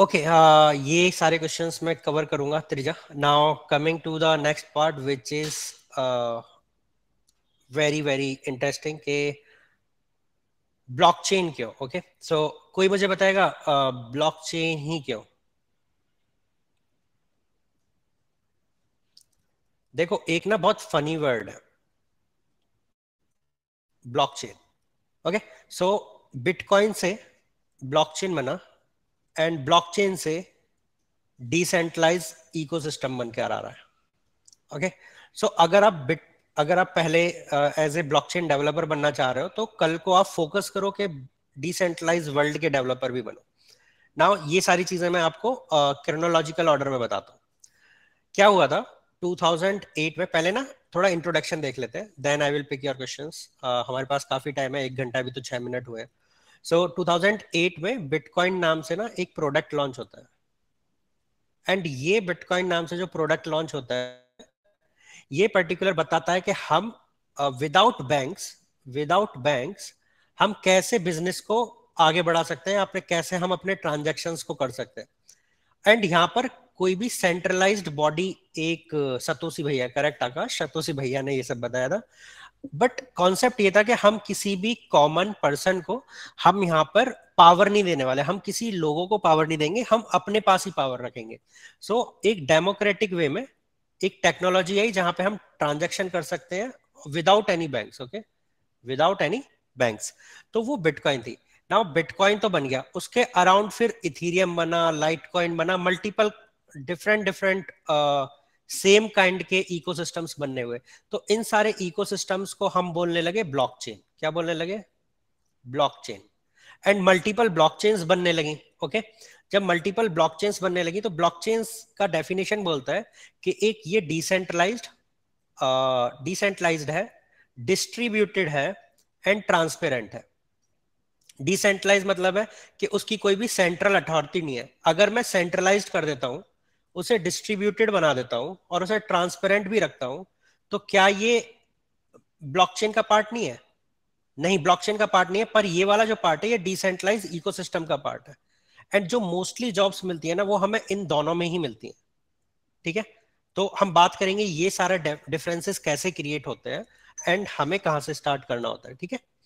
Okay okay, uh, ये सारे questions मैं कवर करूंगा त्रिजा now coming to the next part which is very very interesting के ब्लॉकचेन क्यों ओके सो कोई मुझे बताएगा ब्लॉकचेन uh, ही क्यों देखो एक ना बहुत फनी वर्ड है ब्लॉकचेन ओके सो बिटकॉइन से ब्लॉकचेन बना एंड ब्लॉकचेन से डिसेंट्रलाइज इकोसिस्टम बन के आ रहा है ओके okay? सो so, अगर आप बिट अगर आप पहले एज ए ब्लॉकचेन डेवलपर बनना चाह रहे हो तो कल को आप फोकस करो कि डिसेंट्रलाइज वर्ल्ड के डेवलपर भी बनो नाउ ये सारी चीजें मैं आपको क्रोनोलॉजिकल uh, ऑर्डर में बताता हूँ क्या हुआ था 2008 में पहले ना थोड़ा इंट्रोडक्शन देख लेते हैं then I will pick your questions हमारे पास काफी टाइम है एक घंटा भी तो छह मिनट हुए हैं सो so, 2008 में बिटकॉइन नाम से ना एक प्रोडक्ट लॉन्च होता है एंड ये बिटकॉइन नाम से जो प्रोडक्ट लॉन्च होता है ये पर्टिकुलर बताता है कि हम विदाउट बैंक्स विदाउट बैंक्स हम कैसे बिजनेस को आगे बढ़ा सकते हैं अपने कैसे हम अपने ट्रांजेक्शन को कर सकते हैं एंड यहाँ पर कोई भी सेंट्रलाइज्ड बॉडी एक सतोशी भैया करेक्ट आकाश सतोशी भैया ने ये सब बताया था बट कॉन्सेप्ट ये था कि हम किसी भी कॉमन पर्सन को हम यहाँ पर पावर नहीं देने वाले हम किसी लोगों को पावर नहीं देंगे हम अपने पास ही पावर रखेंगे सो so, एक डेमोक्रेटिक वे में एक टेक्नोलॉजी आई जहां पे हम ट्रांजेक्शन कर सकते हैं without any bank okay without any banks तो वो बिटकॉइन थी नाउ बिटकॉइन तो बन गया उसके अराउंड फिर इथीरियम बना लाइट कॉइन बना multiple different different same kind के इकोसिस्टम्स बनने हुए तो इन सारे इकोसिस्टम्स को हम बोलने लगे ब्लॉकचेन क्या बोलने लगे ब्लॉकचेन एंड मल्टीपल ब्लॉकचेन्स बनने लगी ओके okay? जब मल्टीपल ब्लॉकचेन्स बनने लगी तो ब्लॉकचेन्स का डेफिनेशन बोलता है कि एक ये डिसेंट्रलाइज्ड डिसेंट्रलाइज्ड है डिस्ट्रीब्यूटेड है एंड ट्रांसपेरेंट है डिसेंट्रलाइज मतलब है कि उसकी कोई भी सेंट्रल अथॉरिटी नहीं है अगर मैं सेंट्रलाइज कर देता हूँ उसे डिस्ट्रीब्यूटेड बना देता हूँ और उसे ट्रांसपेरेंट भी रखता हूँ तो क्या ये ब्लॉकचेन का पार्ट नहीं है नहीं ब्लॉकचेन का पार्ट नहीं है पर ये वाला जो पार्ट है ये डिसेंट्रलाइज इकोसिस्टम का पार्ट है एंड जो मोस्टली जॉब्स मिलती है ना वो हमें इन दोनों में ही मिलती है ठीक है तो हम बात करेंगे ये सारे डिफरेंसेस कैसे क्रिएट होते हैं एंड हमें कहाँ से स्टार्ट करना होता है ठीक है